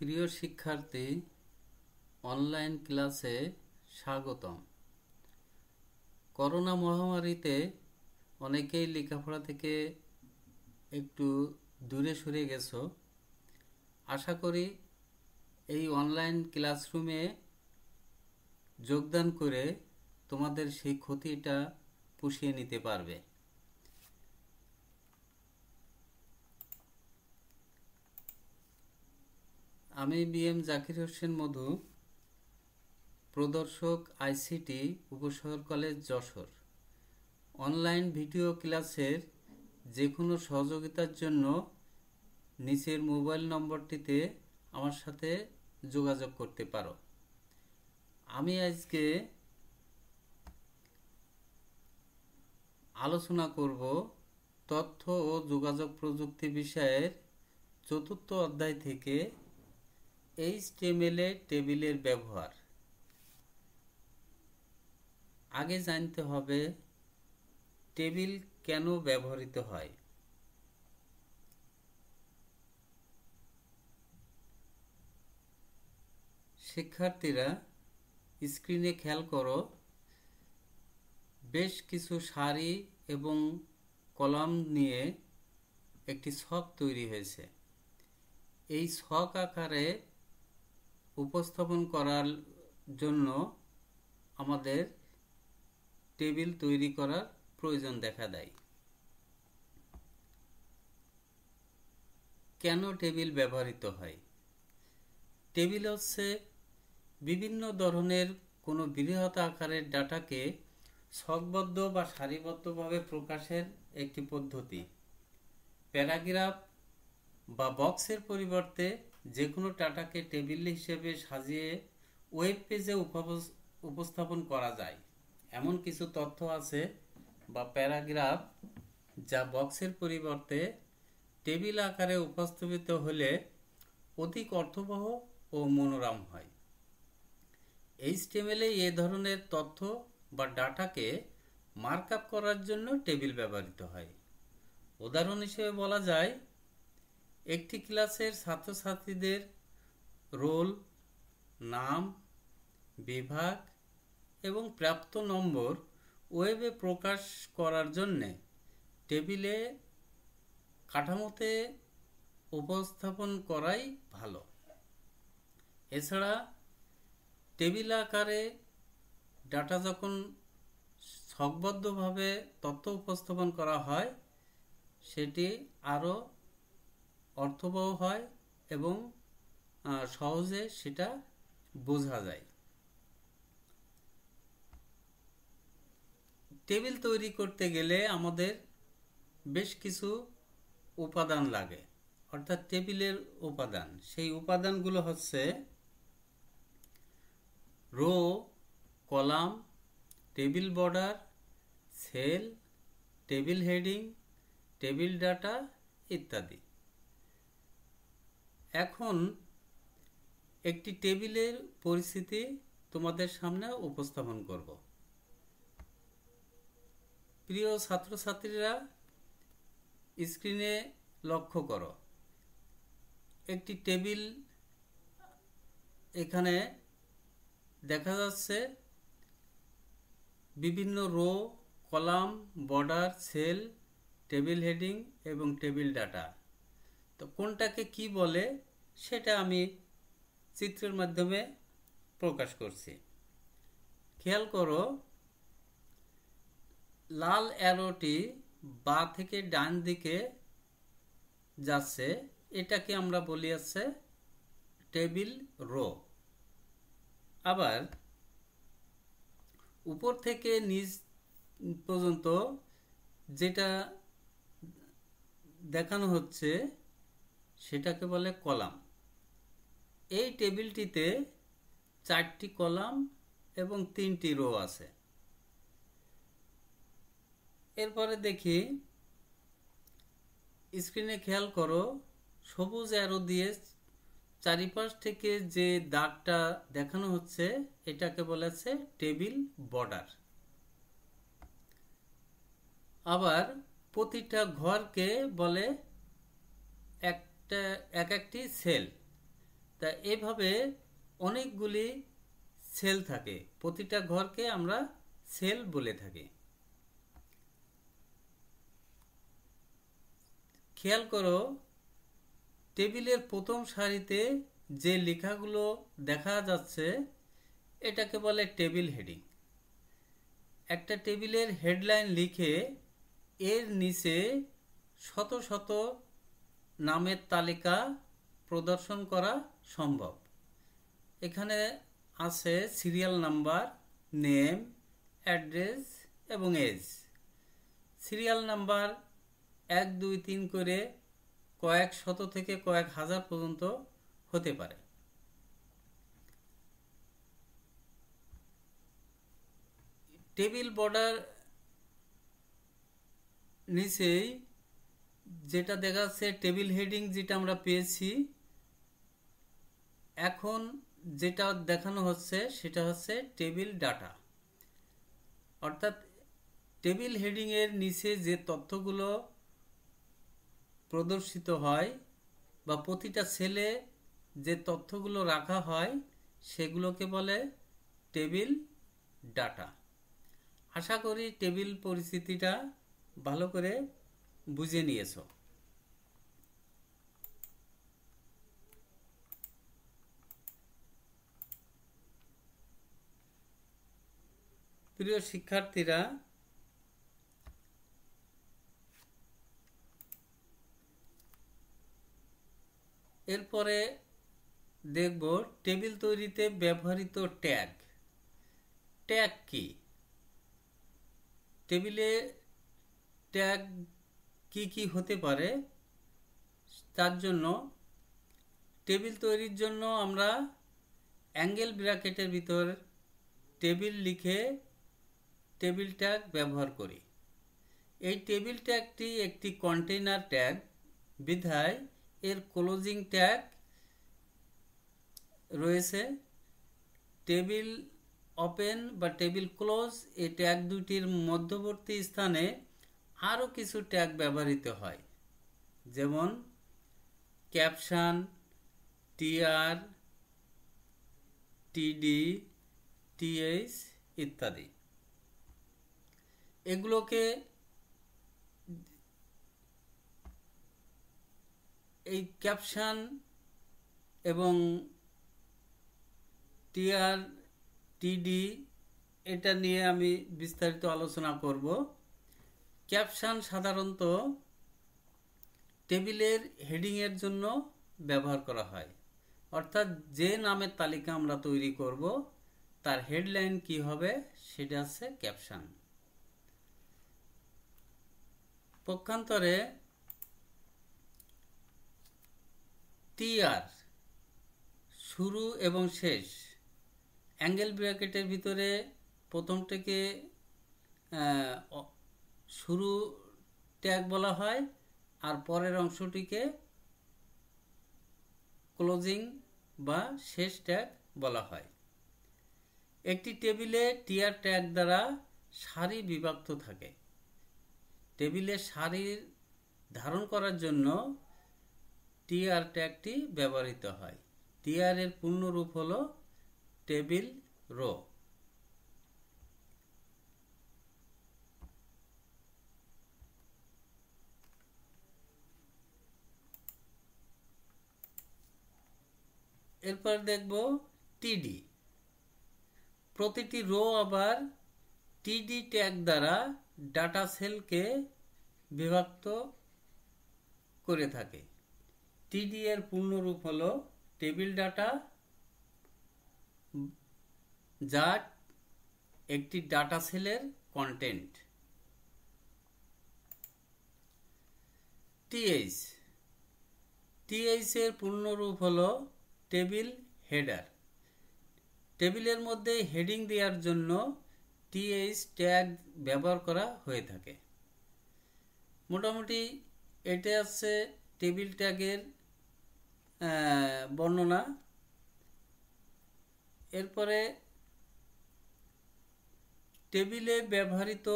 প্রিয় শিক্ষার্থী অনলাইন ক্লাসে স্বাগতম করোনা মহামারীতে অনেকেই লেখাপড়া থেকে একটু দূরে সরে গেছ আশা করি এই অনলাইন ক্লাসরুমে যোগদান করে তোমাদের সেই ক্ষতিটা পুষিয়ে নিতে পারবে আমি বি এম জাকির হোসেন মধু প্রদর্শক আইসিটি উপশহর কলেজ যশোর অনলাইন ভিডিও ক্লাসের যে কোনো সহযোগিতার জন্য নিচের মোবাইল নম্বরটিতে আমার সাথে যোগাযোগ করতে পারো আমি আজকে আলোচনা করব তথ্য ও যোগাযোগ প্রযুক্তি বিষয়ের চতুর্থ অধ্যায় থেকে এইচটিএমএলে টেবিলের ব্যবহার আগে জানতে হবে টেবিল কেন ব্যবহৃত হয় শিক্ষার্থীরা স্ক্রিনে খেয়াল করো বেশ কিছু সারি এবং কলাম নিয়ে একটি শখ তৈরি হয়েছে এই শখ আকারে উপস্থাপন করার জন্য আমাদের টেবিল তৈরি করার প্রয়োজন দেখা দেয় কেন টেবিল ব্যবহৃত হয় টেবিল হচ্ছে বিভিন্ন ধরনের কোনো বৃহৎ আকারের ডাটাকে সকবদ্ধ বা সারিবদ্ধভাবে প্রকাশের একটি পদ্ধতি প্যারাগ্রাফ বা বক্সের পরিবর্তে যে কোনো ডাটাকে টেবিল হিসেবে সাজিয়ে ওয়েব পেজে উপস্থাপন করা যায় এমন কিছু তথ্য আছে বা প্যারাগ্রাফ যা বক্সের পরিবর্তে টেবিল আকারে উপস্থাপিত হলে অধিক অর্থবহ ও মনোরম হয় এই স্টেমেলে এ ধরনের তথ্য বা ডাটাকে মার্কআপ করার জন্য টেবিল ব্যবহৃত হয় উদাহরণ হিসেবে বলা যায় একটি ক্লাসের ছাত্রছাত্রীদের রোল নাম বিভাগ এবং প্রাপ্ত নম্বর ওয়েবে প্রকাশ করার জন্যে টেবিলে কাঠামোতে উপস্থাপন করাই ভালো এছাড়া টেবিল আকারে ডাটা যখন ছকবদ্ধভাবে তথ্য উপস্থাপন করা হয় সেটি আরও অর্থবহ হয় এবং সহজে সেটা বোঝা যায় টেবিল তৈরি করতে গেলে আমাদের বেশ কিছু উপাদান লাগে অর্থাৎ টেবিলের উপাদান সেই উপাদানগুলো হচ্ছে row column table border cell table heading table data ইত্যাদি এখন একটি টেবিলের পরিস্থিতি তোমাদের সামনে উপস্থাপন করব প্রিয় ছাত্রছাত্রীরা স্ক্রিনে লক্ষ্য করো একটি টেবিল এখানে দেখা যাচ্ছে বিভিন্ন row column border cell table heading এবং টেবিল ডাটা তো কোনটাকে কি বলে সেটা আমি চিত্রের মাধ্যমে প্রকাশ করছি খেয়াল করো লাল অ্যারোটি বা থেকে ডান দিকে যাচ্ছে এটাকে আমরা বলি আছে টেবিল রো আবার উপর থেকে নিচ পর্যন্ত যেটা দেখানো হচ্ছে সেটাকে বলে কলাম এই টেবিলটিতে চারটি কলাম এবং তিনটি রো আছে এরপরে দেখি স্ক্রিনে খেয়াল করো সবুজ অ্যারো দিয়ে চারিপাশ থেকে যে দাগটা দেখানো হচ্ছে এটাকে বলেছে টেবিল বর্ডার আবার প্রতিটা ঘরকে বলে একটা এক একটি সেল তা এভাবে অনেকগুলি সেল থাকে প্রতিটা ঘরকে আমরা সেল বলে থাকি খেয়াল করো টেবিলের প্রথম সারিতে যে লেখাগুলো দেখা যাচ্ছে এটাকে বলে টেবিল হেডিং একটা টেবিলের হেডলাইন লিখে এর নিচে শত শত নামের তালিকা প্রদর্শন করা সম্ভব এখানে আছে সিরিয়াল নাম্বার নেম অ্যাড্রেস এবং এজ সিরিয়াল নাম্বার এক দুই তিন করে কয়েক শত থেকে কয়েক হাজার পর্যন্ত হতে পারে টেবিল বর্ডার নিচেই যেটা দেখা যাচ্ছে টেবিল হেডিং যেটা আমরা পেয়েছি এখন যেটা দেখানো হচ্ছে সেটা হচ্ছে টেবিল ডাটা অর্থাৎ টেবিল হেডিংয়ের নিচে যে তথ্যগুলো প্রদর্শিত হয় বা প্রতিটা সেলে যে তথ্যগুলো রাখা হয় সেগুলোকে বলে টেবিল ডাটা আশা করি টেবিল পরিস্থিতিটা ভালো করে বুঝে নিয়েছ প্রিয় শিক্ষার্থীরা এরপরে দেখব টেবিল তৈরিতে ব্যবহৃত ট্যাগ ট্যাগ কি টেবিলে ট্যাগ কি কি হতে পারে তার জন্য টেবিল তৈরির জন্য আমরা অ্যাঙ্গেল ব্র্যাকেটের ভিতর টেবিল লিখে টেবিল ট্যাগ ব্যবহার করি এই টেবিল ট্যাগটি একটি কন্টেইনার ট্যাগ বিধায় এর ক্লোজিং ট্যাগ রয়েছে টেবিল ওপেন বা টেবিল ক্লোজ এই ট্যাগ দুটির মধ্যবর্তী স্থানে আরও কিছু ট্যাগ ব্যবহৃত হয় যেমন ক্যাপশান টিআর টিডি টিএইচ ইত্যাদি এগুলোকে এই ক্যাপশান এবং টিআর টিডি এটা নিয়ে আমি বিস্তারিত আলোচনা করব ক্যাপশান সাধারণত টেবিলের হেডিংয়ের জন্য ব্যবহার করা হয় অর্থাৎ যে নামের তালিকা আমরা তৈরি করব তার হেডলাইন কি হবে সেটা আছে ক্যাপশান পক্ষান্তরে টিআর শুরু এবং শেষ অ্যাঙ্গেল ব্র্যাকেটের ভিতরে প্রথমটাকে শুরু ট্যাগ বলা হয় আর পরের অংশটিকে ক্লোজিং বা শেষ ট্যাগ বলা হয় একটি টেবিলে টিয়ার ট্যাগ দ্বারা সারি বিভক্ত থাকে টেবিলে সারির ধারণ করার জন্য টিআর ট্যাগটি ব্যবহৃত হয় টিআরের পূর্ণরূপ হল টেবিল রো এরপর দেখব টিডি প্রতিটি রো আবার টিডি ট্যাগ দ্বারা ডাটা সেলকে বিভক্ত করে থাকে টিডি এর পূর্ণরূপ হলো টেবিল ডাটা যা একটি ডাটা সেলের কন্টেন্ট টিএইচ টিএইচ এর পূর্ণরূপ হলো টেবিল হেডার টেবিলের মধ্যে হেডিং দেওয়ার জন্য টিএইচ ট্যাগ ব্যবহার করা হয়ে থাকে মোটামুটি এটা হচ্ছে টেবিল ট্যাগের বর্ণনা এরপরে টেবিলে ব্যবহৃত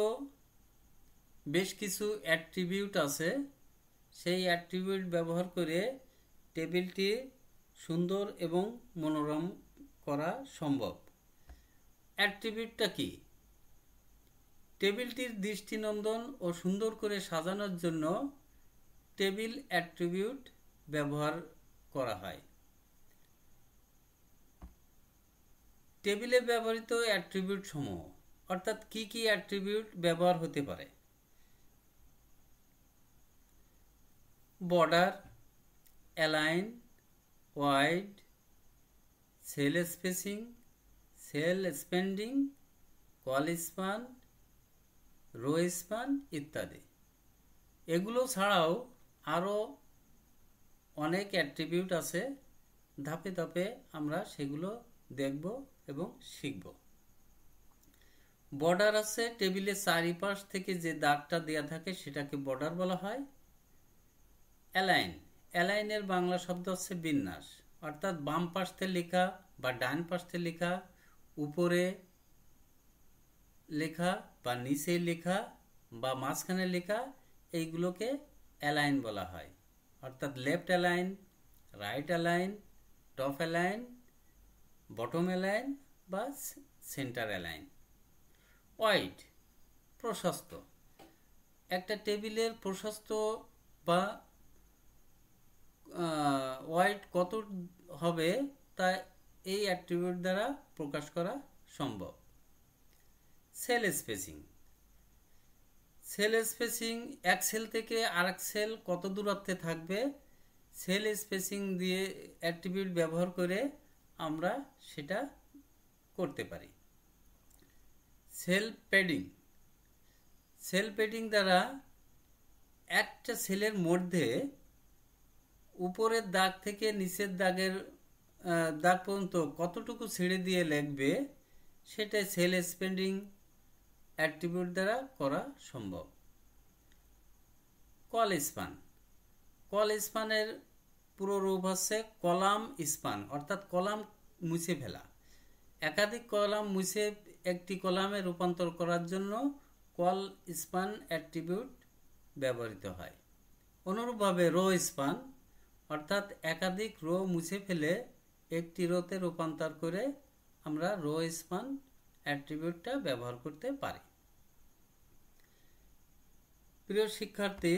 বেশ কিছু অ্যাট্রিবিউট আছে সেই অ্যাট্রিবিউট ব্যবহার করে টেবিলটির সুন্দর এবং মনোরম করা সম্ভব অ্যাট্রিবিউটটা কি টেবিলটির দৃষ্টিনন্দন ও সুন্দর করে সাজানোর জন্য টেবিল অ্যাট্রিবিউট ব্যবহার করা হয় টেবিলে ব্যবহৃত অ্যাট্রিবিউট সমূহ অর্থাৎ কি কি অ্যাট্রিবিউট ব্যবহার হতে পারে border align wide cell spacing cell স্পেন্ডিং কল স্পান রো স্পান ইত্যাদি এগুলো ছাড়াও আরও অনেক অ্যাট্রিবিউট আছে ধাপে ধাপে আমরা সেগুলো দেখব এবং শিখব বর্ডার আছে টেবিলের চারিপাশ থেকে যে দাগটা দেওয়া থাকে সেটাকে বর্ডার বলা হয় অ্যালাইন অ্যালাইনের বাংলা শব্দ হচ্ছে বিন্যাস অর্থাৎ বাম পাশে লেখা বা ডান পাশে লেখা উপরে লেখা বা নিচে লেখা বা মাঝখানে লেখা এইগুলোকে অ্যালাইন বলা হয় অর্থাৎ left align right align top align bottom align বা সেন্টার অ্যালাইন ওয়াইড প্রশস্ত একটা টেবিলের প্রশস্ত বা ওয়াইড কত হবে তা এই অ্যাট্রিবিউট দ্বারা প্রকাশ করা সম্ভব সেল স্পেসিং সেল স্পেসিং এক সেল থেকে আর এক সেল কত দূরত্বে থাকবে সেল স্পেসিং দিয়ে অ্যাট্রিবিউট ব্যবহার করে আমরা সেটা করতে পারি সেল প্যাডিং সেল প্যাডিং দ্বারা একটা সেলের মধ্যে উপরের দাগ থেকে নিচের দাগের দাগ পর্যন্ত কতটুকু ছেড়ে দিয়ে লেখবে সেটা সেল স্পেন্ডিং অ্যাট্রিবিউট দ্বারা করা সম্ভব কল স্পান কল স্পানের পুরো রূপ হচ্ছে কলাম স্পান অর্থাৎ কলাম মুছে ফেলা একাধিক কলাম মুছে একটি কলামে রূপান্তর করার জন্য কল স্পান অ্যাট্রিবিউট ব্যবহৃত হয় অনুরূপভাবে রো স্পান অর্থাৎ একাধিক রো মুছে ফেলে একটি রোতে রূপান্তর করে আমরা রো স্পান অ্যাট্রিবিউটটা ব্যবহার করতে পারি প্রিয় শিক্ষার্থী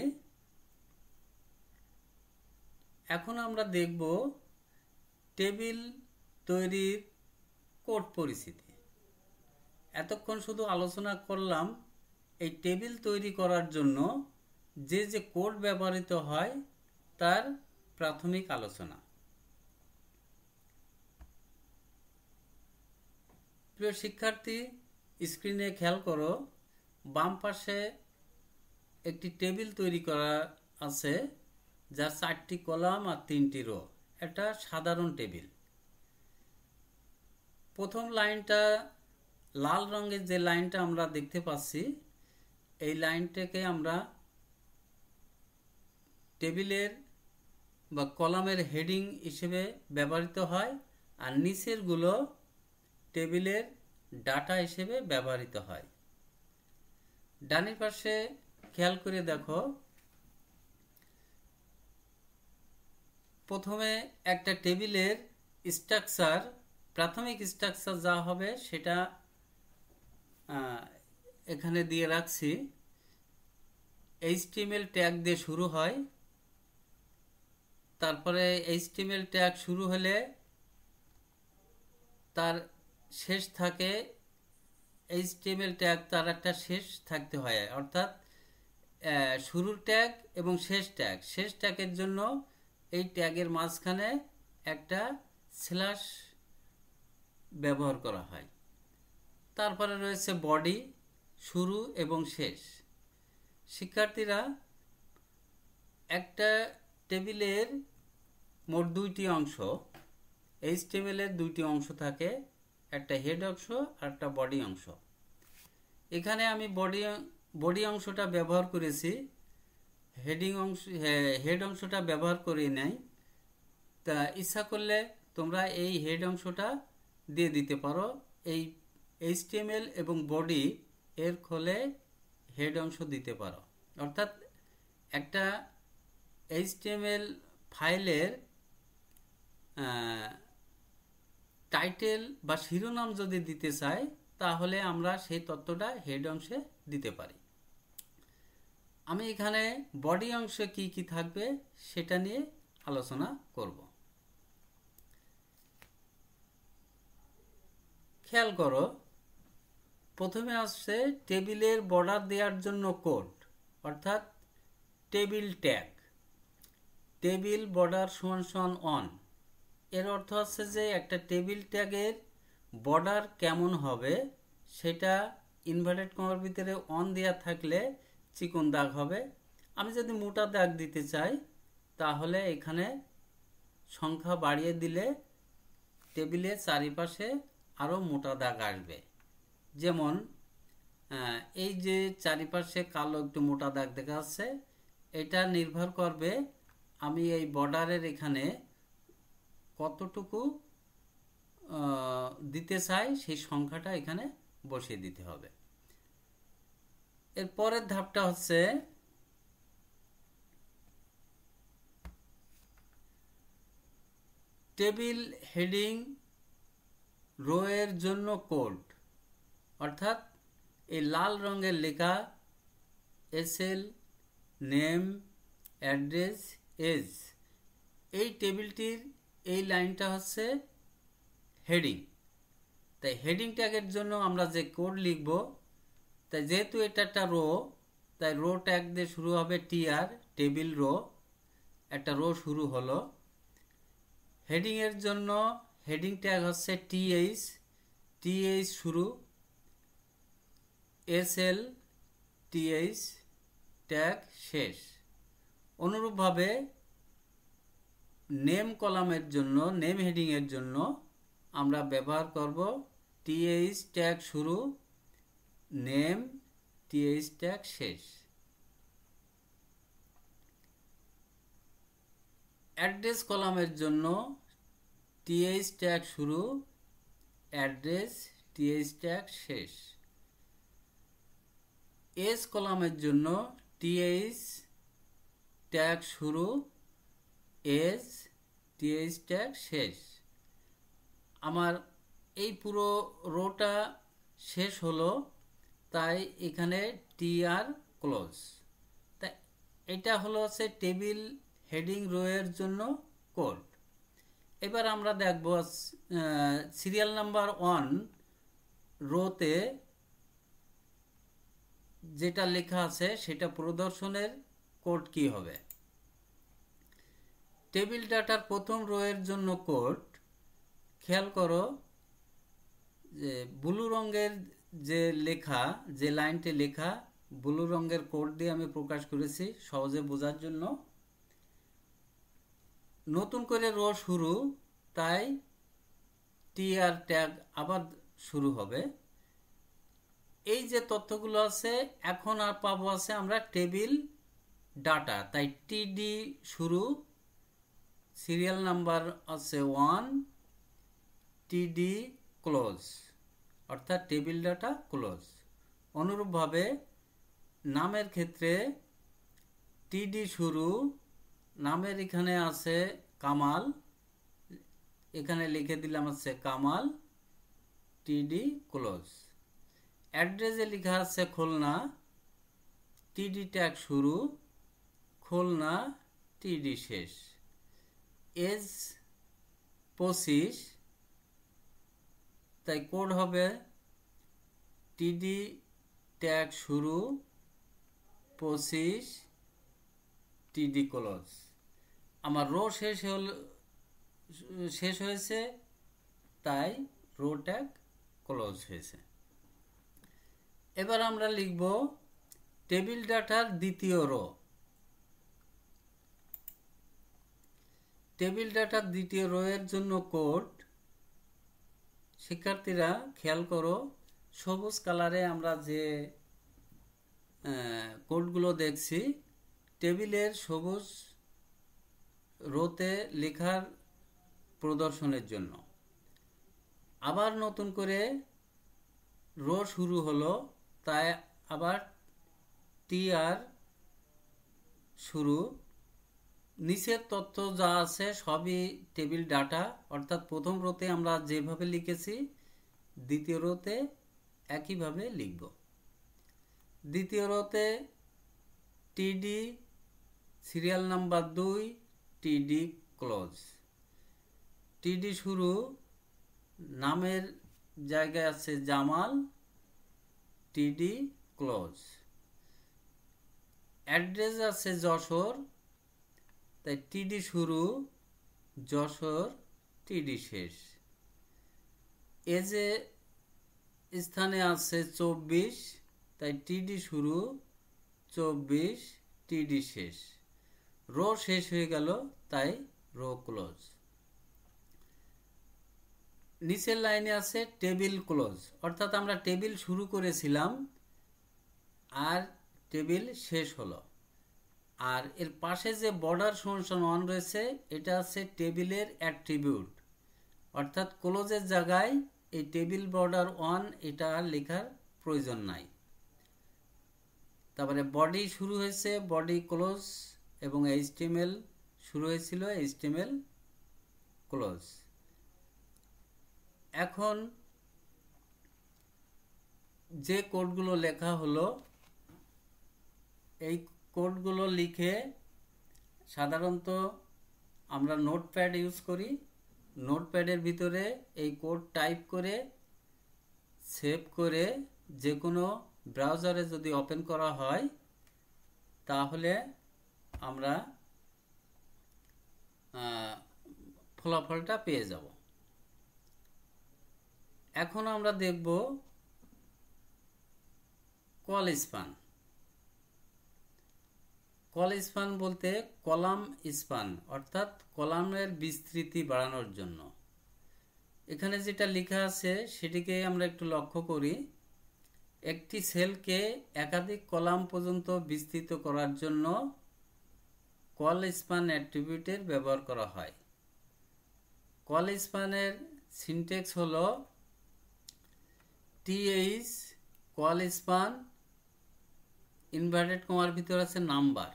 এখন আমরা দেখব টেবিল তৈরির কোড পরিস্থিতি এতক্ষণ শুধু আলোচনা করলাম এই টেবিল তৈরি করার জন্য যে যে কোড ব্যবহৃত হয় তার প্রাথমিক আলোচনা প্রিয় শিক্ষার্থী স্ক্রিনে খেয়াল করো বাম পাশে একটি টেবিল তৈরি করা আছে যার চারটি কলাম আর তিনটি রো এটা সাধারণ টেবিল প্রথম লাইনটা লাল রঙের যে লাইনটা আমরা দেখতে পাচ্ছি এই লাইনটাকে আমরা টেবিলের বা কলামের হেডিং হিসেবে ব্যবহৃত হয় আর নিচেরগুলো টেবিলের ডাটা হিসেবে ব্যবহৃত হয় ডানের পাশে খেয়াল করে দেখো প্রথমে একটা টেবিলের স্ট্রাকচার প্রাথমিক স্ট্রাকচার যা হবে সেটা এখানে দিয়ে রাখছি এইচটিএমএল ট্যাগ দিয়ে শুরু হয় তারপরে এইচটিএমএল ট্যাগ শুরু হলে তার শেষ থাকে এইচটিএমএল ট্যাগ তার একটা শেষ থাকতে হয় অর্থাৎ শুরুর ট্যাগ এবং শেষ ট্যাগ শেষ ট্যাগের জন্য এই ট্যাগের মাঝখানে একটা স্ল্যাশ ব্যবহার করা হয় তারপরে রয়েছে বডি শুরু এবং শেষ শিক্ষার্থীরা একটা টেবিলের মোট দুইটি অংশ এইচ টেবিলের দুইটি অংশ থাকে একটা হেড অংশ আর একটা বডি অংশ এখানে আমি বডি বডি অংশটা ব্যবহার করেছি হেডিং অংশ হেড অংশটা ব্যবহার করি নাই তা ইচ্ছা করলে তোমরা এই হেড অংশটা দিয়ে দিতে পারো এই এইচটিএমএল এবং বডি এর খোলে হেড অংশ দিতে পারো অর্থাৎ একটা এইচটিএমএল ফাইলের টাইটেল বা শিরোনাম যদি দিতে চাই তাহলে আমরা সেই তথ্যটা হেড অংশে দিতে পারি আমি এখানে বডি অংশে কি কি থাকবে সেটা নিয়ে আলোচনা করব খেয়াল করো প্রথমে আসছে টেবিলের বর্ডার দেওয়ার জন্য কোড অর্থাৎ টেবিল ট্যাগ টেবিল বর্ডার সমান সমান অন এর অর্থ হচ্ছে যে একটা টেবিল ট্যাগের বর্ডার কেমন হবে সেটা ইনভার্টেড কমার ভিতরে অন দেওয়া থাকলে চিকন দাগ হবে আমি যদি মোটা দাগ দিতে চাই তাহলে এখানে সংখ্যা বাড়িয়ে দিলে টেবিলে চারিপাশে আরও মোটা দাগ আসবে যেমন এই যে চারিপাশে কালো একটু মোটা দাগ দেখা যাচ্ছে এটা নির্ভর করবে আমি এই বর্ডারের এখানে কতটুকু দিতে চাই সেই সংখ্যাটা এখানে বসিয়ে দিতে হবে এর পরের ধাপটা হচ্ছে টেবিল হেডিং রোয়ের জন্য কোড অর্থাৎ এই লাল রঙের লেখা এসএল নেম অ্যাড্রেস এজ এই টেবিলটির এই লাইনটা হচ্ছে হেডিং তাই হেডিং ট্যাগের জন্য আমরা যে কোড লিখব তাই যেহেতু এটা একটা রো তাই রো ট্যাগ দিয়ে শুরু হবে টিআর টেবিল রো একটা রো শুরু হলো হেডিংয়ের জন্য হেডিং ট্যাগ হচ্ছে টিএইচ টিএইচ শুরু এস এল টিএইচ ট্যাগ শেষ অনুরূপভাবে নেম কলামের জন্য নেম হেডিংয়ের জন্য আমরা ব্যবহার করব টিএইচ ট্যাগ শুরু নেম টিএইচ ট্যাগ শেষ অ্যাড্রেস কলামের জন্য টিএইচ ট্যাগ শুরু অ্যাড্রেস টিএইচ ট্যাগ শেষ এস কলামের জন্য টিএইচ ট্যাগ শুরু এস টিএস ট্যাগ শেষ আমার এই পুরো রোটা শেষ হলো তাই এখানে টি আর ক্লোজ তা এটা হলো আছে টেবিল হেডিং রোয়ের জন্য কোড এবার আমরা দেখব সিরিয়াল নাম্বার ওয়ান রোতে যেটা লেখা আছে সেটা প্রদর্শনের কোড কি হবে টেবিল ডাটার প্রথম রোয়ের জন্য কোড খেয়াল করো যে ব্লু রঙের যে লেখা যে লাইনটি লেখা ব্লু রঙের কোড দিয়ে আমি প্রকাশ করেছি সহজে বোঝার জন্য নতুন করে র শুরু তাই টি আর ট্যাগ আবার শুরু হবে এই যে তথ্যগুলো আছে এখন আর পাবো আছে আমরা টেবিল ডাটা তাই টিডি শুরু সিরিয়াল নাম্বার আছে ওয়ান টিডি ক্লোজ অর্থাৎ টেবিল ডাটা ক্লোজ অনুরূপভাবে নামের ক্ষেত্রে টিডি শুরু নামের এখানে আছে কামাল এখানে লিখে দিলাম আছে কামাল টিডি ক্লোজ অ্যাড্রেসে লেখা আছে খুলনা টিডি ট্যাগ শুরু খুলনা টিডি শেষ এজ পঁচিশ তাই কোড হবে টিডি ট্যাগ শুরু পঁচিশ টিডি ক্লোজ আমার রো শেষ হল শেষ হয়েছে তাই রো ট্যাগ ক্লোজ হয়েছে এবার আমরা লিখব টেবিল ডাটার দ্বিতীয় রো টেবিল ডাটার দ্বিতীয় রোয়ের জন্য কোড শিক্ষার্থীরা খেয়াল করো সবুজ কালারে আমরা যে কোডগুলো দেখছি টেবিলের সবুজ রোতে লেখার প্রদর্শনের জন্য আবার নতুন করে রো শুরু হলো তাই আবার টি আর শুরু নিচের তথ্য যা আছে সবই টেবিল ডাটা অর্থাৎ প্রথম রোতে আমরা যেভাবে লিখেছি দ্বিতীয় রোতে একইভাবে লিখব দ্বিতীয় রোতে টিডি সিরিয়াল নাম্বার দুই টিডি ক্লোজ টিডি শুরু নামের জায়গায় আছে জামাল টিডি ক্লোজ অ্যাড্রেস আছে যশোর তাই টিডি শুরু যশোর টিডি শেষ এ যে স্থানে আছে চব্বিশ তাই টিডি শুরু চব্বিশ টিডি শেষ রো শেষ হয়ে গেল তাই রো ক্লোজ নিচের লাইনে আছে টেবিল ক্লোজ অর্থাৎ আমরা টেবিল শুরু করেছিলাম আর টেবিল শেষ হলো আর এর পাশে যে বর্ডার সমস্যা ওয়ান রয়েছে এটা আছে টেবিলের অ্যাট্রিবিউট অর্থাৎ ক্লোজের জায়গায় এই টেবিল বর্ডার ওয়ান এটা আর লেখার প্রয়োজন নাই তারপরে বডি শুরু হয়েছে বডি ক্লোজ এবং এইচটিএমএল শুরু হয়েছিল এইচটিএমএল ক্লোজ এখন যে কোডগুলো লেখা হলো এই কোডগুলো লিখে সাধারণত আমরা নোটপ্যাড ইউজ করি নোটপ্যাডের ভিতরে এই কোড টাইপ করে সেভ করে যে কোনো ব্রাউজারে যদি ওপেন করা হয় তাহলে আমরা ফলাফলটা পেয়ে যাব এখন আমরা দেখব কল স্পান কল স্পান বলতে কলাম স্পান অর্থাৎ কলামের বিস্তৃতি বাড়ানোর জন্য এখানে যেটা লেখা আছে সেটিকে আমরা একটু লক্ষ্য করি একটি সেলকে একাধিক কলাম পর্যন্ত বিস্তৃত করার জন্য কল স্পান অ্যাট্রিবিউটের ব্যবহার করা হয় কল স্পানের সিনটেক্স হল টিএইচ কল স্পান ইনভার্টেড কমার ভিতর আছে নাম্বার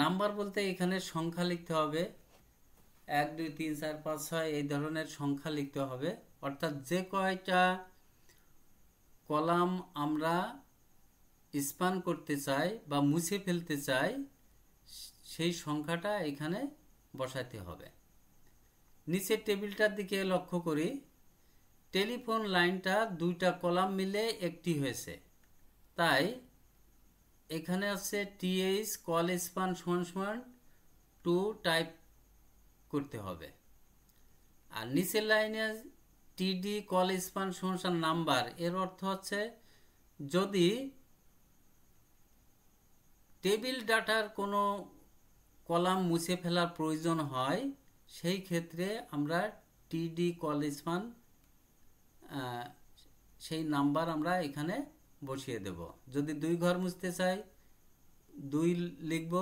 নাম্বার বলতে এখানে সংখ্যা লিখতে হবে এক দুই তিন চার পাঁচ ছয় এই ধরনের সংখ্যা লিখতে হবে অর্থাৎ যে কয়টা কলাম আমরা স্পান করতে চাই বা মুছে ফেলতে চাই সেই সংখ্যাটা এখানে বসাতে হবে নিচের টেবিলটার দিকে লক্ষ্য করি টেলিফোন লাইনটা দুইটা কলাম মিলে একটি হয়েছে তাই এখানে আছে টিএইচ কল স্পান সমান সমান টু টাইপ করতে হবে আর নিচের লাইনে টিডি কল স্পান সমান নাম্বার এর অর্থ হচ্ছে যদি টেবিল ডাটার কোনো কলাম মুছে ফেলার প্রয়োজন হয় সেই ক্ষেত্রে আমরা টিডি কল স্পান সেই নাম্বার আমরা এখানে বসিয়ে দেব যদি দুই ঘর মুছতে চাই দুই লিখব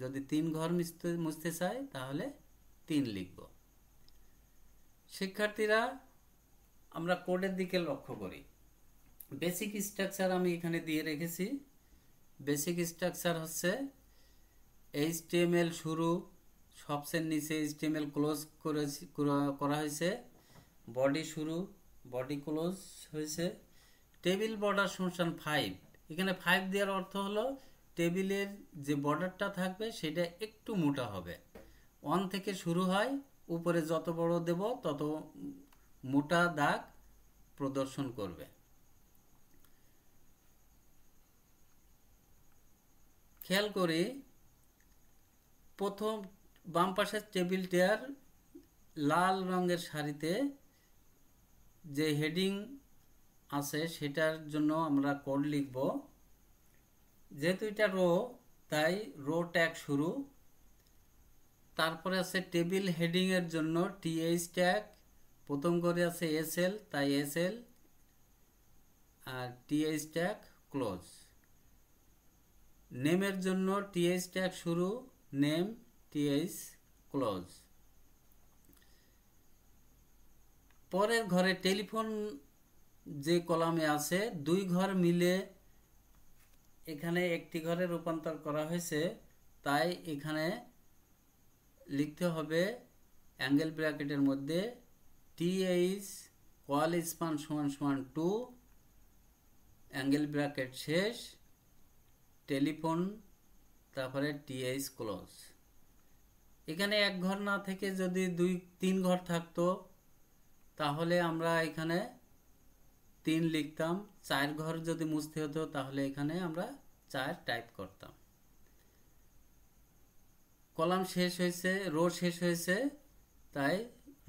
যদি তিন ঘর মুছতে মুছতে চাই তাহলে তিন লিখব শিক্ষার্থীরা আমরা কোডের দিকে লক্ষ্য করি বেসিক স্ট্রাকচার আমি এখানে দিয়ে রেখেছি বেসিক স্ট্রাকচার হচ্ছে এইচটিএমএল শুরু সবসের নিচে এইচ এইচটিএমএল ক্লোজ করেছি করা হয়েছে বডি শুরু বডি ক্লোজ হয়েছে টেবিল বর্ডার সমস্যান ফাইভ এখানে ফাইভ দেওয়ার অর্থ হলো টেবিলের যে বর্ডারটা থাকবে সেটা একটু মোটা হবে ওয়ান থেকে শুরু হয় উপরে যত বড় দেব তত মোটা দাগ প্রদর্শন করবে খেয়াল করি প্রথম বাম পাশের টেবিলটার লাল রঙের শাড়িতে যে হেডিং আছে সেটার জন্য আমরা কোড লিখব যেহেতু এটা রো তাই রো ট্যাগ শুরু তারপরে আছে টেবিল হেডিংয়ের জন্য টিএইচ ট্যাগ প্রথম করে আছে এসএল তাই এসএল আর টিএইচ ট্যাগ ক্লোজ নেমের জন্য টিএইচ ট্যাগ শুরু নেম টিএইচ ক্লোজ পরের ঘরে টেলিফোন যে কলামে আছে দুই ঘর মিলে এখানে একটি ঘরে রূপান্তর করা হয়েছে তাই এখানে লিখতে হবে অ্যাঙ্গেল ব্র্যাকেটের মধ্যে টিএইচ কল স্পান সমান সমান টু অ্যাঙ্গেল ব্র্যাকেট শেষ টেলিফোন তারপরে টিএইচ ক্লোজ এখানে এক ঘর না থেকে যদি দুই তিন ঘর থাকতো তাহলে আমরা এখানে তিন লিখতাম চায়ের ঘর যদি মুছতে হতো তাহলে এখানে আমরা চায়ের টাইপ করতাম কলাম শেষ হয়েছে রো শেষ হয়েছে তাই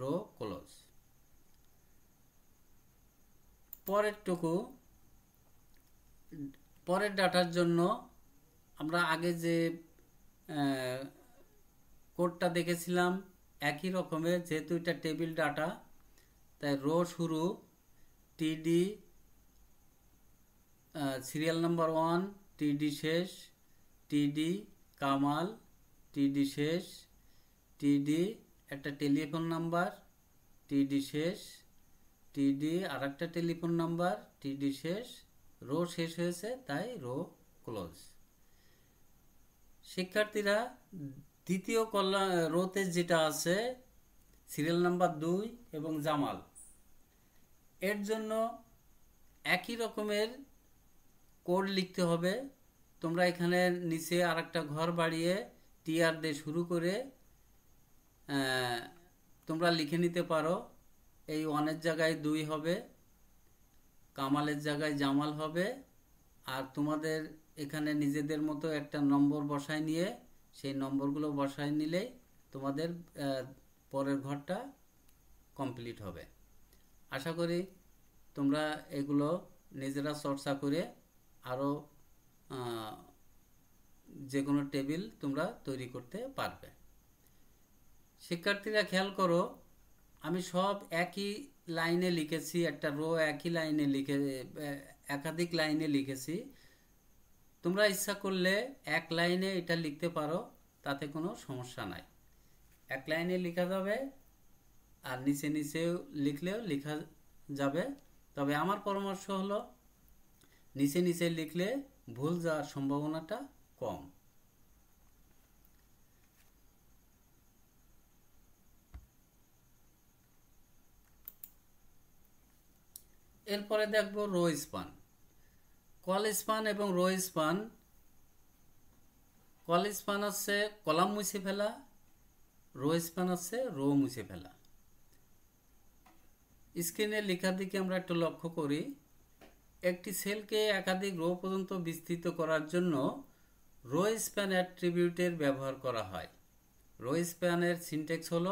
রো ক্লোজ পরেরটুকু পরের ডাটার জন্য আমরা আগে যে কোডটা দেখেছিলাম একই রকমের যেহেতু এটা টেবিল ডাটা তাই রো শুরু টিডি সিরিয়াল নাম্বার ওয়ান টিডি শেষ টিডি কামাল টিডি শেষ টিডি একটা টেলিফোন নাম্বার টিডি শেষ টিডি আর একটা টেলিফোন নাম্বার টিডি শেষ রো শেষ হয়েছে তাই রো ক্লোজ শিক্ষার্থীরা দ্বিতীয় কল্যাণ রোতে যেটা আছে সিরিয়াল নাম্বার দুই এবং জামাল এর জন্য একই রকমের কোড লিখতে হবে তোমরা এখানে নিচে আর একটা ঘর বাড়িয়ে টিআর দিয়ে শুরু করে তোমরা লিখে নিতে পারো এই অনেক জায়গায় দুই হবে কামালের জায়গায় জামাল হবে আর তোমাদের এখানে নিজেদের মতো একটা নম্বর বসায় নিয়ে সেই নম্বরগুলো বসায় নিলেই তোমাদের পরের ঘরটা কমপ্লিট হবে আশা করি তোমরা এগুলো নিজেরা চর্চা করে আরও যে কোনো টেবিল তোমরা তৈরি করতে পারবে শিক্ষার্থীরা খেয়াল করো আমি সব একই লাইনে লিখেছি একটা রো একই লাইনে লিখে একাধিক লাইনে লিখেছি তোমরা ইচ্ছা করলে এক লাইনে এটা লিখতে পারো তাতে কোনো সমস্যা নাই এক লাইনে লেখা যাবে আর নিচে নিচেও লিখলেও লেখা যাবে তবে আমার পরামর্শ হলো নিচে নিচে লিখলে ভুল যাওয়ার সম্ভাবনাটা কম এরপরে দেখব রো স্পান কল স্পান এবং রো স্পান কল স্পান হচ্ছে কলাম মুছে ফেলা রো স্পান হচ্ছে রো মুছে ফেলা স্ক্রিনের লেখার দিকে আমরা একটু লক্ষ্য করি একটি সেলকে একাধিক রো পর্যন্ত বিস্তৃত করার জন্য রো স্প্যান অ্যাট্রিবিউটের ব্যবহার করা হয় রো স্প্যানের সিনটেক্স হল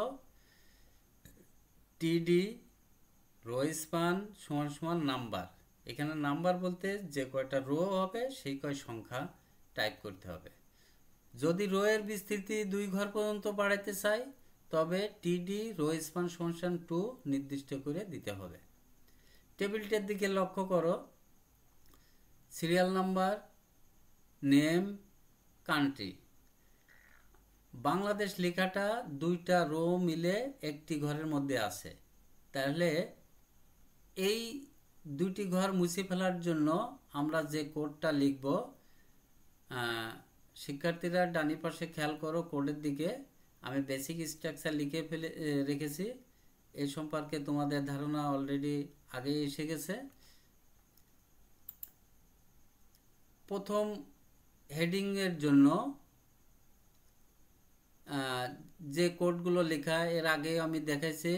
টিডি রো স্প্যান সমান সমান নাম্বার এখানে নাম্বার বলতে যে কয়টা রো হবে সেই কয় সংখ্যা টাইপ করতে হবে যদি রোয়ের বিস্তৃতি দুই ঘর পর্যন্ত বাড়াইতে চায় তবে টিডি রো স্পান সংসান টু নির্দিষ্ট করে দিতে হবে টেবিলটার দিকে লক্ষ্য করো serial number name country Bangladesh লেখাটা দুইটা রো মিলে একটি ঘরের মধ্যে আছে তাহলে এই দুইটি ঘর মুছে ফেলার জন্য আমরা যে কোডটা লিখব শিক্ষার্থীরা ডানি পাশে খেয়াল করো কোডের দিকে আমি বেসিক স্ট্রাকচার লিখে ফেলে রেখেছি এ সম্পর্কে তোমাদের ধারণা অলরেডি আগে এসে গেছে প্রথম হেডিংয়ের জন্য যে কোডগুলো লেখা এর আগে আমি দেখাইছি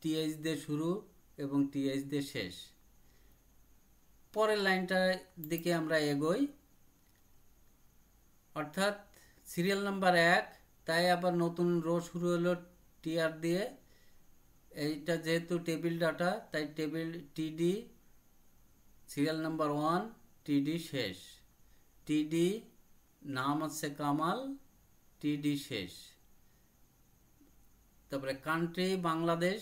টিএইচ দিয়ে শুরু এবং টিএইচ দিয়ে শেষ পরের লাইনটার দিকে আমরা এগোই অর্থাৎ সিরিয়াল নাম্বার এক তাই আবার নতুন রো শুরু হলো টিআর দিয়ে এইটা যেহেতু টেবিল ডাটা তাই table TD serial number one TD শেষ টিডি নাম হচ্ছে কামাল টিডি শেষ তারপরে কান্ট্রি বাংলাদেশ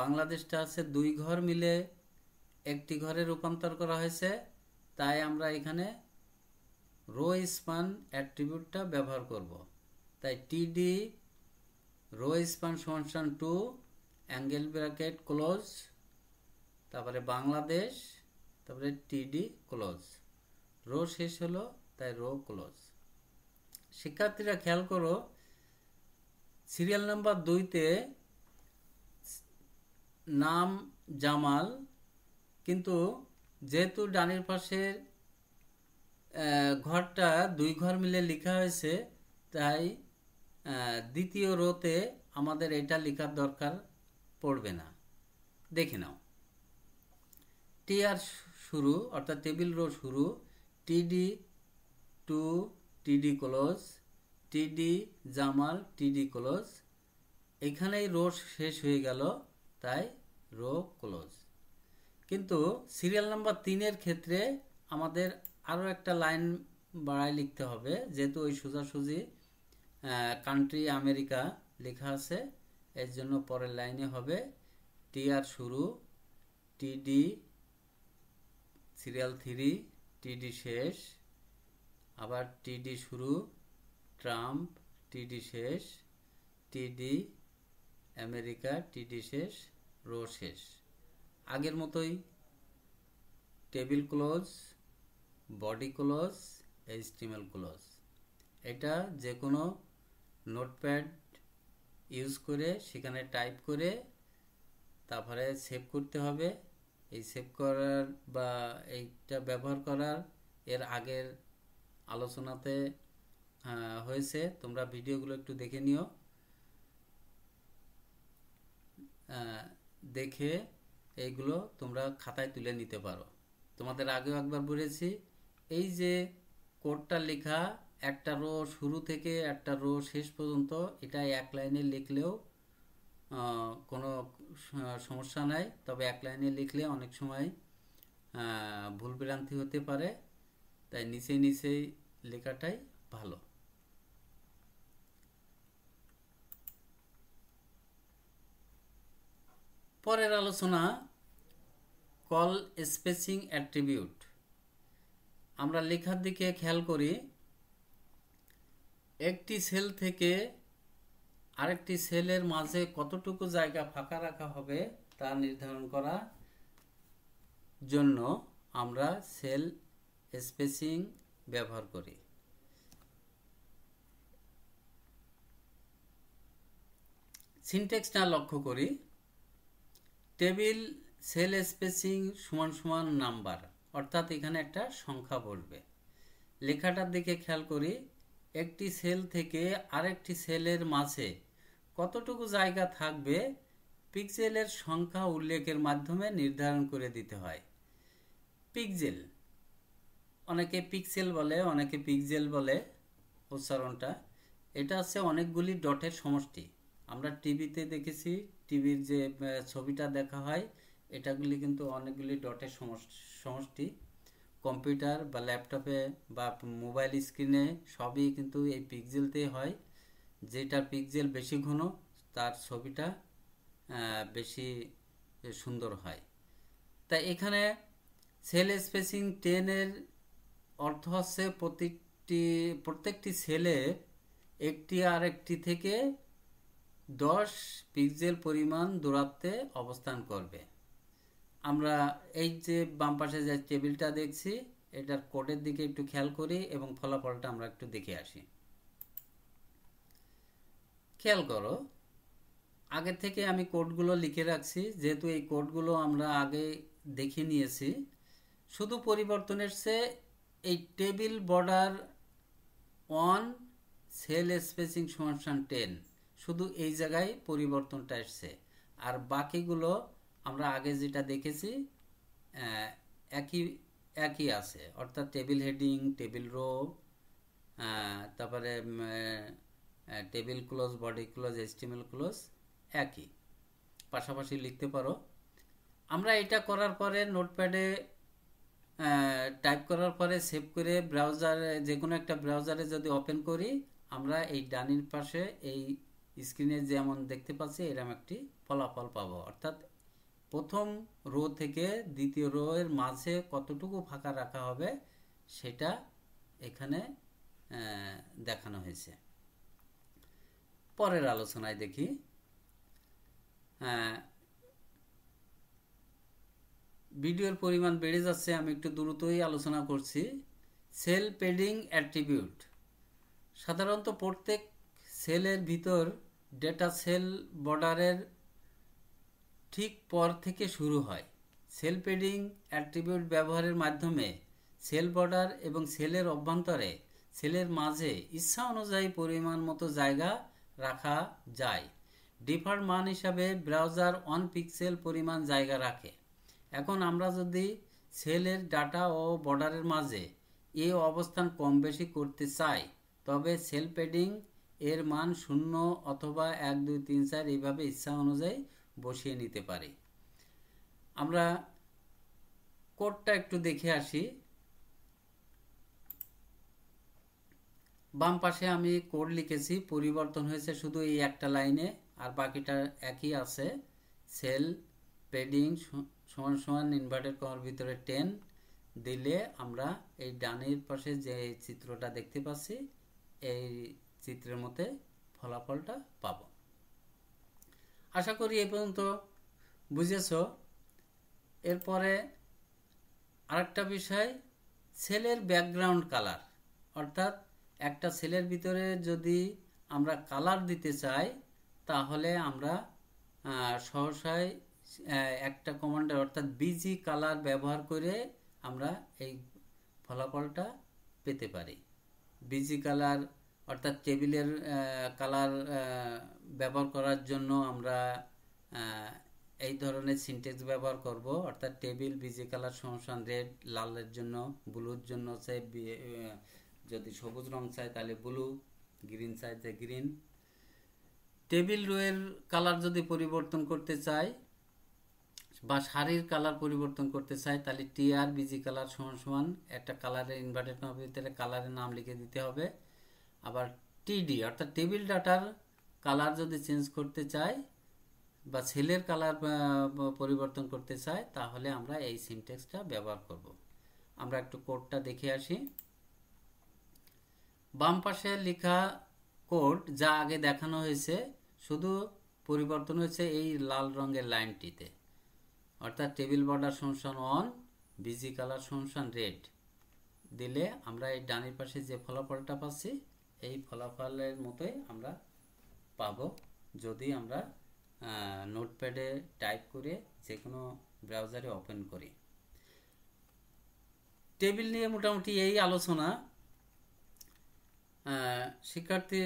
বাংলাদেশটা আছে দুই ঘর মিলে একটি ঘরে রূপান্তর করা হয়েছে তাই আমরা এখানে রো স্পান অ্যাট্রিবিউটটা ব্যবহার করবো তাই TD row span two angle bracket close তারপরে বাংলাদেশ তারপরে টিডি ক্লোজ রো শেষ হলো তাই রো ক্লোজ শিক্ষার্থীরা খেয়াল করো সিরিয়াল নাম্বার দুইতে নাম জামাল কিন্তু যেহেতু ডানের পাশের ঘরটা দুই ঘর মিলে লেখা হয়েছে তাই দ্বিতীয় রোতে আমাদের এটা লেখার দরকার পড়বে না দেখে নাও টি আর শুরু অর্থাৎ টেবিল রো শুরু টিডি টু টিডি ক্লোজ টিডি জামাল টিডি ক্লোজ এখানেই রো শেষ হয়ে গেল তাই রো ক্লোজ কিন্তু সিরিয়াল নাম্বার তিনের ক্ষেত্রে আমাদের আরও একটা লাইন বাড়ায় লিখতে হবে যেহেতু ওই সোজাসুজি কান্ট্রি আমেরিকা লেখা আছে এর জন্য পরের লাইনে হবে টি আর শুরু টিডি সিরিয়াল থ্রি টিডি শেষ আবার টিডি শুরু ট্রাম্প টিডি শেষ টিডি আমেরিকা টিডি শেষ রো শেষ আগের মতোই table close body close HTML close এটা যে কোনো নোটপ্যাড ইউজ করে সেখানে টাইপ করে তারপরে সেভ করতে হবে এই সেভ করার বা এইটা ব্যবহার করার এর আগের আলোচনাতে হয়েছে তোমরা ভিডিওগুলো একটু দেখে নিও দেখে এইগুলো তোমরা খাতায় তুলে নিতে পারো তোমাদের আগেও একবার বলেছি এই যে কোডটা লেখা একটা রো শুরু থেকে একটা রো শেষ পর্যন্ত এটা এক লাইনে লিখলেও কোনো সমস্যা নাই তবে এক লাইনে লিখলে অনেক সময় ভুল বিরান্তি হতে পারে তাই নিচে নিচেই লেখাটাই ভালো পরের আলোচনা কল স্পেসিং অ্যাট্রিবিউট আমরা লেখার দিকে খেয়াল করি একটি সেল থেকে আরেকটি সেলের মাঝে কতটুকু জায়গা ফাঁকা রাখা হবে তা নির্ধারণ করা জন্য আমরা সেল স্পেসিং ব্যবহার করি সিনটেক্সটা লক্ষ্য করি টেবিল সেল স্পেসিং সমান সমান নাম্বার অর্থাৎ এখানে একটা সংখ্যা বলবে লেখাটার দিকে খেয়াল করি একটি সেল থেকে আরেকটি সেলের মাঝে কতটুকু জায়গা থাকবে পিক্সেলের সংখ্যা উল্লেখের মাধ্যমে নির্ধারণ করে দিতে হয় পিক্সেল অনেকে পিক্সেল বলে অনেকে পিকজেল বলে উচ্চারণটা এটা হচ্ছে অনেকগুলি ডটের সমষ্টি আমরা টিভিতে দেখেছি টিভির যে ছবিটা দেখা হয় এটাগুলি কিন্তু অনেকগুলি ডটের সমষ্টি কম্পিউটার বা ল্যাপটপে বা মোবাইল স্ক্রিনে সবই কিন্তু এই পিকজেলতেই হয় যেটা পিকজেল বেশি ঘন তার ছবিটা বেশি সুন্দর হয় তা এখানে সেল স্পেসিং টেনের অর্থ হচ্ছে প্রতিটি প্রত্যেকটি সেলে একটি আর একটি থেকে দশ পিক্সেল পরিমাণ দূরত্বে অবস্থান করবে আমরা এই যে বাম পাশে যে টেবিলটা দেখছি এটার কোডের দিকে একটু খেয়াল করি এবং ফলাফলটা আমরা একটু দেখে আসি খেয়াল করো আগে থেকে আমি কোডগুলো লিখে রাখছি যেহেতু এই কোডগুলো আমরা আগে দেখে নিয়েছি শুধু পরিবর্তনের সে এই table border on cell spacing সমান টেন শুধু এই জায়গায় পরিবর্তনটা এসছে আর বাকিগুলো আমরা আগে যেটা দেখেছি একই একই আছে অর্থাৎ টেবিল হেডিং টেবিল রো তারপরে table close body close HTML close একই পাশাপাশি লিখতে পারো আমরা এটা করার পরে নোটপ্যাডে টাইপ করার পরে সেভ করে ব্রাউজারে যে কোনো একটা ব্রাউজারে যদি ওপেন করি আমরা এই ডানির পাশে এই স্ক্রিনে যেমন দেখতে পাচ্ছি এরম একটি ফলাফল পাবো অর্থাৎ প্রথম রো থেকে দ্বিতীয় রো এর মাঝে কতটুকু ফাঁকা রাখা হবে সেটা এখানে দেখানো হয়েছে পরের আলোচনায় দেখি ভিডিওর পরিমাণ বেড়ে যাচ্ছে আমি একটু দ্রুতই আলোচনা করছি সেল পেডিং অ্যাট্রিবিউট সাধারণত প্রত্যেক সেলের ভিতর ডেটা সেল বর্ডারের ঠিক পর থেকে শুরু হয় সেল পেডিং অ্যাট্রিবিউট ব্যবহারের মাধ্যমে সেল বর্ডার এবং সেলের অভ্যন্তরে সেলের মাঝে ইচ্ছা অনুযায়ী পরিমাণ মতো জায়গা রাখা যায় ডিফার মান হিসাবে ব্রাউজার অন পিক্সেল পরিমাণ জায়গা রাখে এখন আমরা যদি সেলের ডাটা ও বর্ডারের মাঝে এ অবস্থান কম বেশি করতে চাই তবে সেল পেডিং এর মান শূন্য অথবা এক দুই তিন চার এইভাবে ইচ্ছা অনুযায়ী বসিয়ে নিতে পারি আমরা কোডটা একটু দেখে আসি বাম পাশে আমি কোড লিখেছি পরিবর্তন হয়েছে শুধু এই একটা লাইনে আর বাকিটা একই আছে সেল পেডিং সমান সমান ইনভার্টার কমার ভিতরে টেন দিলে আমরা এই ডানের পাশে যে চিত্রটা দেখতে পাচ্ছি এই চিত্রের মধ্যে ফলাফলটা পাবো আশা করি এ পর্যন্ত বুঝেছ এরপরে আরেকটা বিষয় ছেলের ব্যাকগ্রাউন্ড কালার অর্থাৎ একটা ছেলের ভিতরে যদি আমরা কালার দিতে চাই তাহলে আমরা সহসায় একটা কমান্ডার অর্থাৎ বিজি কালার ব্যবহার করে আমরা এই ফলাফলটা পেতে পারি বিজি কালার অর্থাৎ টেবিলের কালার ব্যবহার করার জন্য আমরা এই ধরনের সিনটেক্স ব্যবহার করব অর্থাৎ টেবিল বিজি কালার সমসান রেড লালের জন্য ব্লুর জন্য চাই যদি সবুজ রং চাই তাহলে ব্লু গ্রিন চাই তাই গ্রিন টেবিল রোয়ের কালার যদি পরিবর্তন করতে চাই বা শাড়ির কালার পরিবর্তন করতে চাই তাহলে টিআর বিজি কালার সমান সমান একটা কালারের ইনভার্টেড কম্পিউটারে ভিতরে কালারের নাম লিখে দিতে হবে আবার টিডি অর্থাৎ টেবিল ডাটার কালার যদি চেঞ্জ করতে চাই বা ছেলের কালার পরিবর্তন করতে চাই তাহলে আমরা এই সিনটেক্সটা ব্যবহার করব আমরা একটু কোডটা দেখে আসি বাম পাশে লেখা কোড যা আগে দেখানো হয়েছে শুধু পরিবর্তন হয়েছে এই লাল রঙের লাইনটিতে অর্থাৎ টেবিল বর্ডার সংসান অন বিজি কালার সংসান রেড দিলে আমরা এই ডানের পাশে যে ফলাফলটা পাচ্ছি এই ফলাফলের মতোই আমরা পাবো যদি আমরা নোটপ্যাডে টাইপ করে যে কোনো ব্রাউজারে ওপেন করি টেবিল নিয়ে মোটামুটি এই আলোচনা শিক্ষার্থী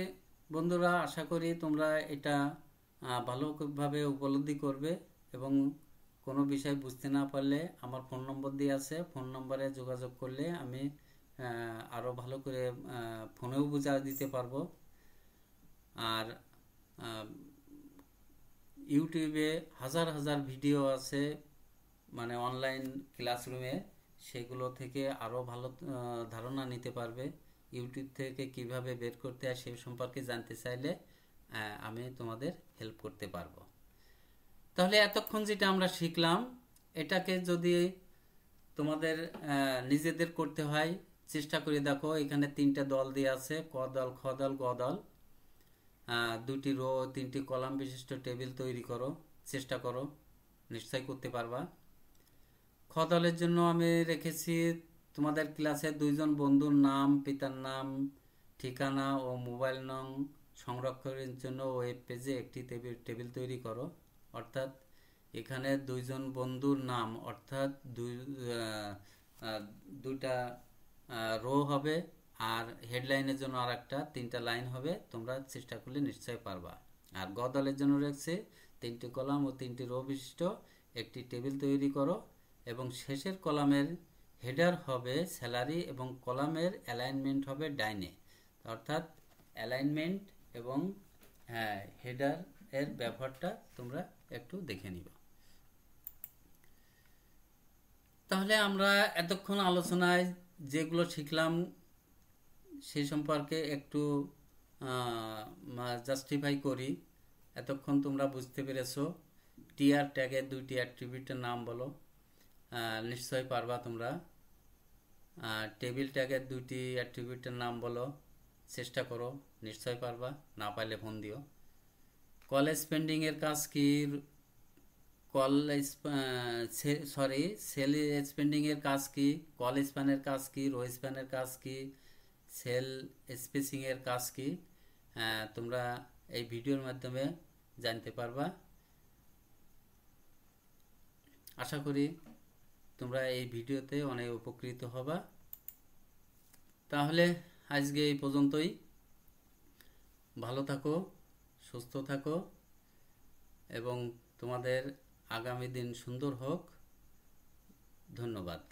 বন্ধুরা আশা করি তোমরা এটা ভালোভাবে উপলব্ধি করবে এবং কোনো বিষয় বুঝতে না পারলে আমার ফোন নম্বর দিয়ে আছে ফোন নম্বরে যোগাযোগ করলে আমি আরও ভালো করে ফোনেও বুঝা দিতে পারবো আর ইউটিউবে হাজার হাজার ভিডিও আছে মানে অনলাইন ক্লাসরুমে সেগুলো থেকে আরও ভালো ধারণা নিতে পারবে ইউটিউব থেকে কিভাবে বের করতে হয় সেই সম্পর্কে জানতে চাইলে আমি তোমাদের হেল্প করতে পারবো তাহলে এতক্ষণ যেটা আমরা শিখলাম এটাকে যদি তোমাদের নিজেদের করতে হয় চেষ্টা করে দেখো এখানে তিনটা দল দিয়ে আছে ক দল খ দল গ দল দুটি রো তিনটি কলাম বিশিষ্ট টেবিল তৈরি করো চেষ্টা করো নিশ্চয় করতে পারবা খদলের জন্য আমি রেখেছি তোমাদের ক্লাসের দুইজন বন্ধুর নাম পিতার নাম ঠিকানা ও মোবাইল নং সংরক্ষণের জন্য ওয়েব পেজে একটি টেবিল টেবিল তৈরি করো অর্থাৎ এখানে দুইজন বন্ধুর নাম অর্থাৎ দুই দুইটা রো হবে আর হেডলাইনের জন্য আর একটা তিনটা লাইন হবে তোমরা চেষ্টা করলে নিশ্চয় পারবা আর গদলের জন্য রয়েছে তিনটি কলাম ও তিনটি রো বিশিষ্ট একটি টেবিল তৈরি করো এবং শেষের কলামের হেডার হবে স্যালারি এবং কলামের অ্যালাইনমেন্ট হবে ডাইনে অর্থাৎ অ্যালাইনমেন্ট এবং হ্যাঁ হেডার এর ব্যবহারটা তোমরা একটু দেখে নিব তাহলে আমরা এতক্ষণ আলোচনায় যেগুলো শিখলাম সেই সম্পর্কে একটু জাস্টিফাই করি এতক্ষণ তোমরা বুঝতে পেরেছো টিআর ট্যাগের দুইটি অ্যাট্রিবিউটের নাম বলো নিশ্চয় পারবা তোমরা টেবিল ট্যাগের দুইটি অ্যাট্রিবিউটের নাম বলো চেষ্টা করো নিশ্চয় পারবা না পাইলে ফোন দিও কলেজ পেন্ডিংয়ের কাজ কি কল সরি সেল স্পেন্ডিংয়ের কাজ কি কল স্প্যানের কাজ কি রো স্প্যানের কাজ কি সেল স্পেসিংয়ের কাজ কি তোমরা এই ভিডিওর মাধ্যমে জানতে পারবা আশা করি তোমরা এই ভিডিওতে অনেক উপকৃত হবা তাহলে আজকে এই পর্যন্তই ভালো থাকো সুস্থ থাকো এবং তোমাদের আগামী দিন সুন্দর হোক ধন্যবাদ